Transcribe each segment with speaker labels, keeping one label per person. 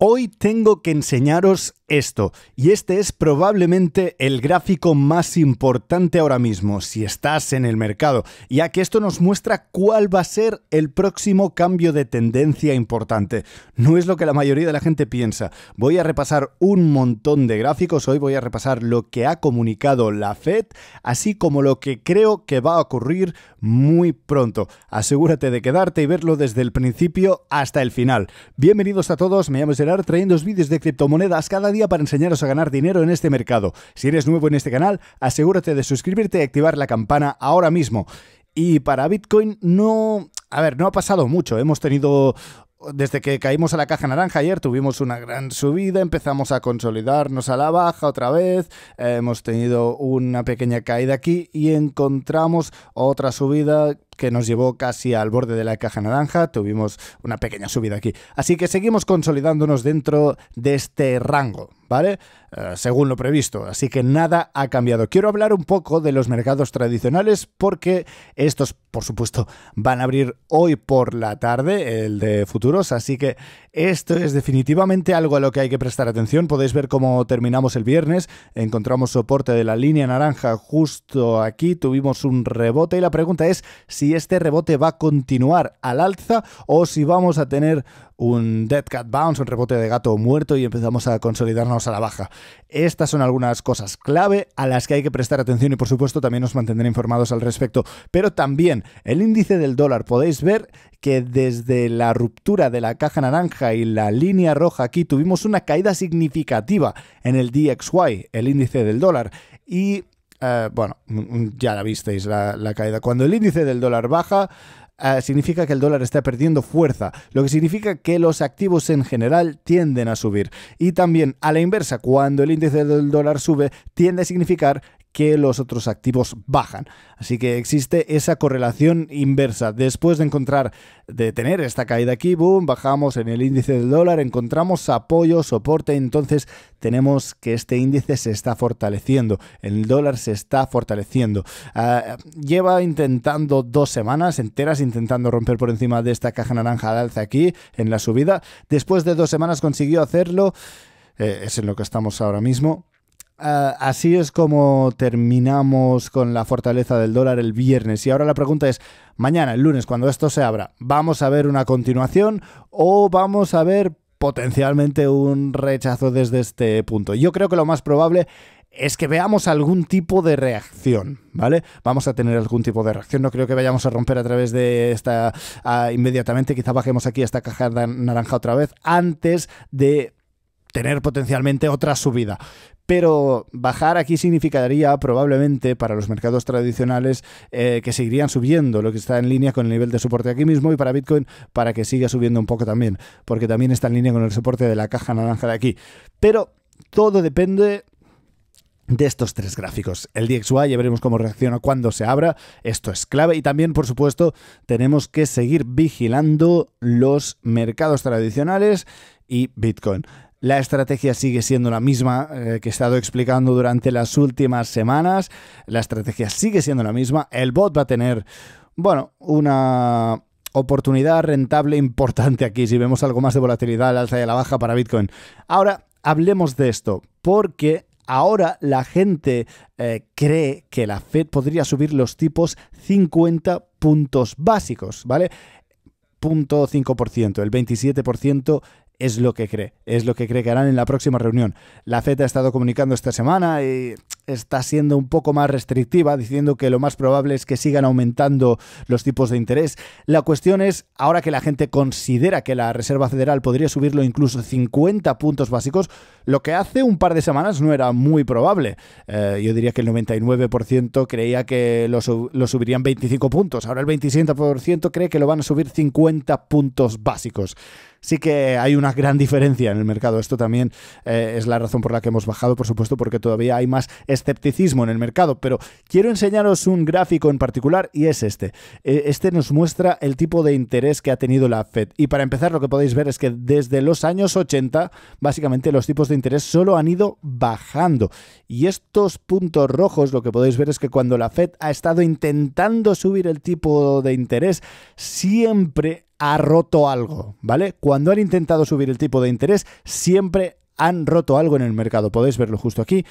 Speaker 1: Hoy tengo que enseñaros esto, y este es probablemente el gráfico más importante ahora mismo, si estás en el mercado, ya que esto nos muestra cuál va a ser el próximo cambio de tendencia importante. No es lo que la mayoría de la gente piensa. Voy a repasar un montón de gráficos, hoy voy a repasar lo que ha comunicado la Fed, así como lo que creo que va a ocurrir muy pronto. Asegúrate de quedarte y verlo desde el principio hasta el final. Bienvenidos a todos, me llamo Gerard, trayendo vídeos de criptomonedas cada día para enseñaros a ganar dinero en este mercado. Si eres nuevo en este canal, asegúrate de suscribirte y activar la campana ahora mismo. Y para Bitcoin no... A ver, no ha pasado mucho. Hemos tenido desde que caímos a la caja naranja ayer tuvimos una gran subida, empezamos a consolidarnos a la baja otra vez, hemos tenido una pequeña caída aquí y encontramos otra subida que nos llevó casi al borde de la caja naranja, tuvimos una pequeña subida aquí. Así que seguimos consolidándonos dentro de este rango, ¿vale? Eh, según lo previsto, así que nada ha cambiado. Quiero hablar un poco de los mercados tradicionales porque estos, por supuesto, van a abrir hoy por la tarde, el de futuros, así que esto es definitivamente algo a lo que hay que prestar atención. Podéis ver cómo terminamos el viernes, encontramos soporte de la línea naranja justo aquí, tuvimos un rebote y la pregunta es si este rebote va a continuar al alza o si vamos a tener un dead cat bounce, un rebote de gato muerto y empezamos a consolidarnos a la baja. Estas son algunas cosas clave a las que hay que prestar atención y por supuesto también nos mantendré informados al respecto. Pero también el índice del dólar, podéis ver que desde la ruptura de la caja naranja y la línea roja aquí tuvimos una caída significativa en el DXY, el índice del dólar, y eh, bueno, mm, mm, ya la visteis la, caída. Cuando el índice del dólar baja, eh, significa que el dólar está perdiendo fuerza, lo que significa que los activos en general tienden a subir. Y también a la inversa, cuando el índice del dólar sube, tiende a significar que los otros activos bajan. Así que existe esa correlación inversa. Después de encontrar, de tener esta caída aquí, boom, bajamos en el índice del dólar, encontramos apoyo, soporte, entonces tenemos que este índice se está fortaleciendo, el dólar se está fortaleciendo. Ah, lleva intentando dos semanas enteras intentando romper por encima de esta caja naranja de alza aquí en la subida. Después de dos semanas consiguió hacerlo. Eh, es en lo que estamos ahora mismo. Ah, así es como terminamos con la fortaleza del dólar el viernes. Y ahora la pregunta es, mañana, el lunes, cuando esto se abra, ¿vamos a ver una continuación o vamos a ver potencialmente un rechazo desde este punto? Yo creo que lo más probable es que veamos algún tipo de reacción, ¿vale? Vamos a tener algún tipo de reacción, no creo que vayamos a romper a través de esta ah, inmediatamente, quizá bajemos aquí esta caja naranja otra vez antes de tener potencialmente otra subida pero bajar aquí significaría probablemente para los mercados tradicionales eh, que seguirían subiendo, lo que está en línea con el nivel de soporte aquí mismo y para Bitcoin para que siga subiendo un poco también, porque también está en línea con el soporte de la caja naranja de aquí. Pero todo depende de estos tres gráficos. El DXY ya veremos cómo reacciona cuando se abra, esto es clave y también por supuesto tenemos que seguir vigilando los mercados tradicionales y Bitcoin. La estrategia sigue siendo la misma eh, que he estado explicando durante las últimas semanas. La estrategia sigue siendo la misma. El bot va a tener, bueno, una oportunidad rentable importante aquí si vemos algo más de volatilidad al alza y a la baja para Bitcoin. Ahora, hablemos de esto, porque Ahora la gente eh, cree que la Fed podría subir los tipos 50 puntos básicos, ¿vale? Punto 0.5%, el 27% es lo que cree, es lo que cree que harán en la próxima reunión. La FED ha estado comunicando esta semana y está siendo un poco más restrictiva, diciendo que lo más probable es que sigan aumentando los tipos de interés. La cuestión es, ahora que la gente considera que la Reserva Federal podría subirlo incluso 50 puntos básicos, lo que hace un par de semanas no era muy probable. Eh, yo diría que el 99% creía que lo, subirían 25 puntos, ahora el 27% cree que lo van a subir 50 puntos básicos. Sí que hay una gran diferencia en el mercado. Esto también eh, es la razón por la que hemos bajado, por supuesto, porque todavía hay más escepticismo en el mercado, pero quiero enseñaros un gráfico en particular y es este. Eh, este nos muestra el tipo de interés que ha tenido la Fed. Y para empezar, lo que podéis ver es que desde los años 80, básicamente los tipos de interés solo han ido bajando. Y estos puntos rojos, lo que podéis ver es que cuando la Fed ha estado intentando subir el tipo de interés, siempre ha roto algo, ¿vale? Cuando han intentado subir el tipo de interés, siempre han roto algo en el mercado. Podéis verlo justo aquí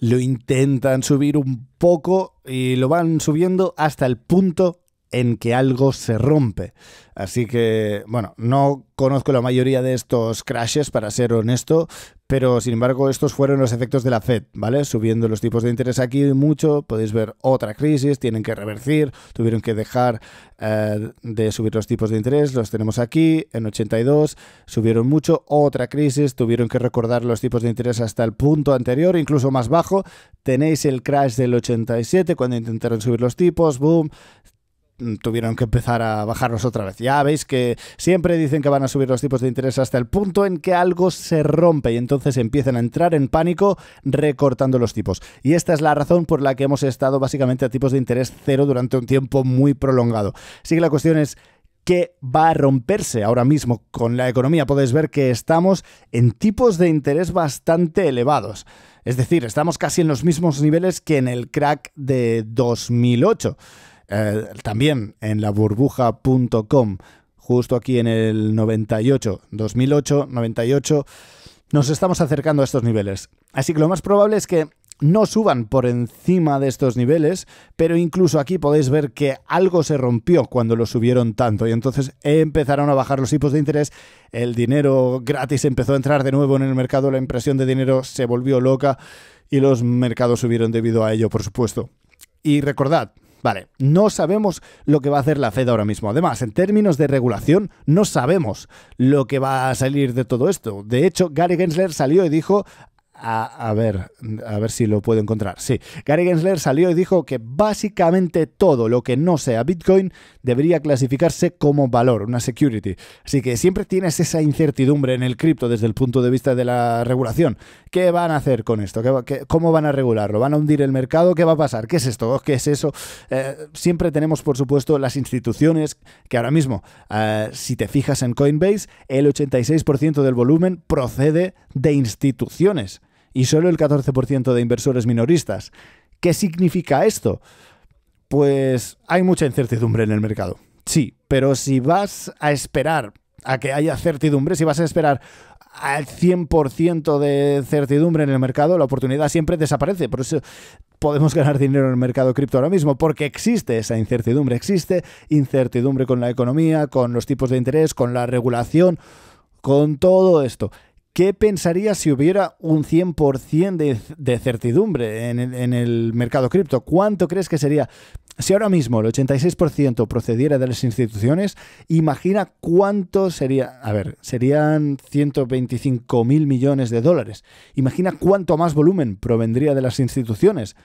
Speaker 1: lo intentan subir un poco y lo van subiendo hasta el punto en que algo se rompe. Así que, bueno, no conozco la mayoría de estos crashes, para ser honesto, pero sin embargo, estos fueron los efectos de la Fed, ¿vale? Subiendo los tipos de interés aquí mucho, podéis ver otra crisis, tienen que revertir, tuvieron que dejar eh, de subir los tipos de interés, los tenemos aquí, en 82 subieron mucho, otra crisis, tuvieron que recordar los tipos de interés hasta el punto anterior, incluso más bajo. Tenéis el crash del 87 cuando intentaron subir los tipos, boom, tuvieron que empezar a bajarlos otra vez. Ya veis que siempre dicen que van a subir los tipos de interés hasta el punto en que algo se rompe y entonces empiezan a entrar en pánico recortando los tipos. Y esta es la razón por la que hemos estado básicamente a tipos de interés cero durante un tiempo muy prolongado. Así que la cuestión es ¿qué va a romperse ahora mismo con la economía. Podéis ver que estamos en tipos de interés bastante elevados. Es decir, estamos casi en los mismos niveles que en el crack de 2008. Eh, también en la burbuja.com, justo aquí en el 98, 2008, 98, nos estamos acercando a estos niveles. Así que lo más probable es que no suban por encima de estos niveles, pero incluso aquí podéis ver que algo se rompió cuando lo subieron tanto y entonces empezaron a bajar los tipos de interés, el dinero gratis empezó a entrar de nuevo en el mercado, la impresión de dinero se volvió loca y los mercados subieron debido a ello, por supuesto. Y recordad, Vale, no sabemos lo que va a hacer la Fed ahora mismo. Además, en términos de regulación, no sabemos lo que va a salir de todo esto. De hecho, Gary Gensler salió y dijo a, ver, a ver si lo puedo encontrar. Sí, Gary Gensler salió y dijo que básicamente todo lo que no sea Bitcoin debería clasificarse como valor, una security. Así que siempre tienes esa incertidumbre en el cripto desde el punto de vista de la regulación. ¿Qué van a hacer con esto? cómo van a regularlo? ¿Van a hundir el mercado? ¿Qué va a pasar? ¿Qué es esto? ¿Qué es eso? Eh, siempre tenemos, por supuesto, las instituciones que ahora mismo, eh, si te fijas en Coinbase, el 86% del volumen procede de instituciones y solo el 14% de inversores minoristas. ¿Qué significa esto? Pues hay mucha incertidumbre en el mercado. Sí, pero si vas a esperar a que haya certidumbre, si vas a esperar al 100% de certidumbre en el mercado, la oportunidad siempre desaparece. Por eso podemos ganar dinero en el mercado cripto ahora mismo, porque existe esa incertidumbre. Existe incertidumbre con la economía, con los tipos de interés, con la regulación, con todo esto. ¿Qué pensarías si hubiera un 100% de, certidumbre en el, en el mercado cripto? ¿Cuánto crees que sería? Si ahora mismo el 86% procediera de las instituciones, imagina cuánto sería, a ver, serían 125 mil millones de dólares. Imagina cuánto más volumen provendría de las instituciones.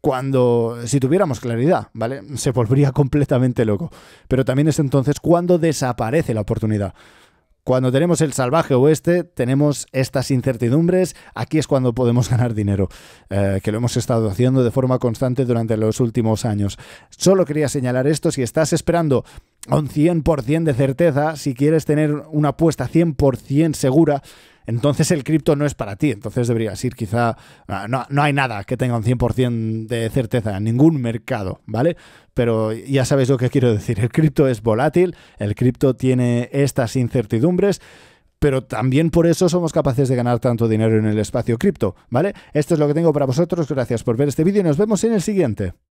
Speaker 1: Cuando, si tuviéramos claridad, ¿vale? Se volvería completamente loco. Pero también es entonces cuando desaparece la oportunidad. Cuando tenemos el salvaje oeste, tenemos estas incertidumbres, aquí es cuando podemos ganar dinero, eh, que lo hemos estado haciendo de forma constante durante los últimos años. Solo quería señalar esto, si estás esperando un 100% de certeza, si quieres tener una apuesta 100% segura, entonces el cripto no es para ti. Entonces deberías ir quizá... No, hay nada que tenga un 100% de certeza, ningún mercado, ¿vale? Pero ya sabéis lo que quiero decir. El cripto es volátil, el cripto tiene estas incertidumbres pero también por eso somos capaces de ganar tanto dinero en el espacio cripto, ¿vale? Esto es lo que tengo para vosotros, gracias por ver este vídeo y nos vemos en el siguiente.